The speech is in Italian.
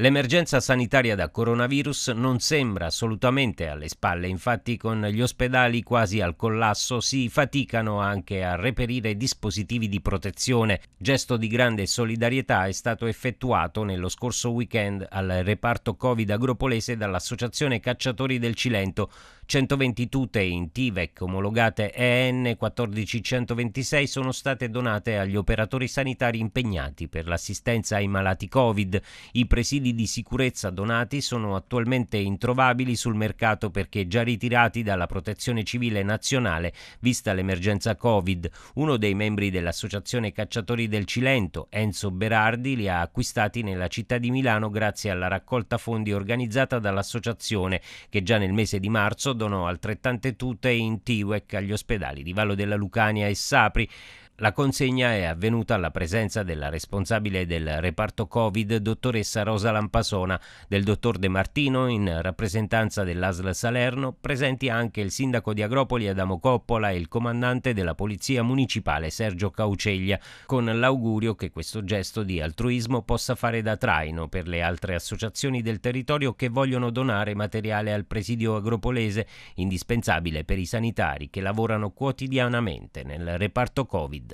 L'emergenza sanitaria da coronavirus non sembra assolutamente alle spalle, infatti con gli ospedali quasi al collasso si faticano anche a reperire dispositivi di protezione. Gesto di grande solidarietà è stato effettuato nello scorso weekend al reparto Covid agropolese dall'Associazione Cacciatori del Cilento. 120 tute in TIVEC omologate EN 14126 sono state donate agli operatori sanitari impegnati per l'assistenza ai malati Covid. I presidi dispositivi di sicurezza donati sono attualmente introvabili sul mercato perché già ritirati dalla Protezione Civile Nazionale vista l'emergenza Covid. Uno dei membri dell'Associazione Cacciatori del Cilento, Enzo Berardi, li ha acquistati nella città di Milano grazie alla raccolta fondi organizzata dall'associazione che già nel mese di marzo donò altrettante tute in Tiwek agli ospedali di Vallo della Lucania e Sapri. La consegna è avvenuta alla presenza della responsabile del reparto Covid, dottoressa Rosa Lampasona, del dottor De Martino in rappresentanza dell'ASL Salerno, presenti anche il sindaco di Agropoli Adamo Coppola e il comandante della Polizia Municipale Sergio Cauceglia, con l'augurio che questo gesto di altruismo possa fare da traino per le altre associazioni del territorio che vogliono donare materiale al presidio agropolese, indispensabile per i sanitari che lavorano quotidianamente nel reparto Covid.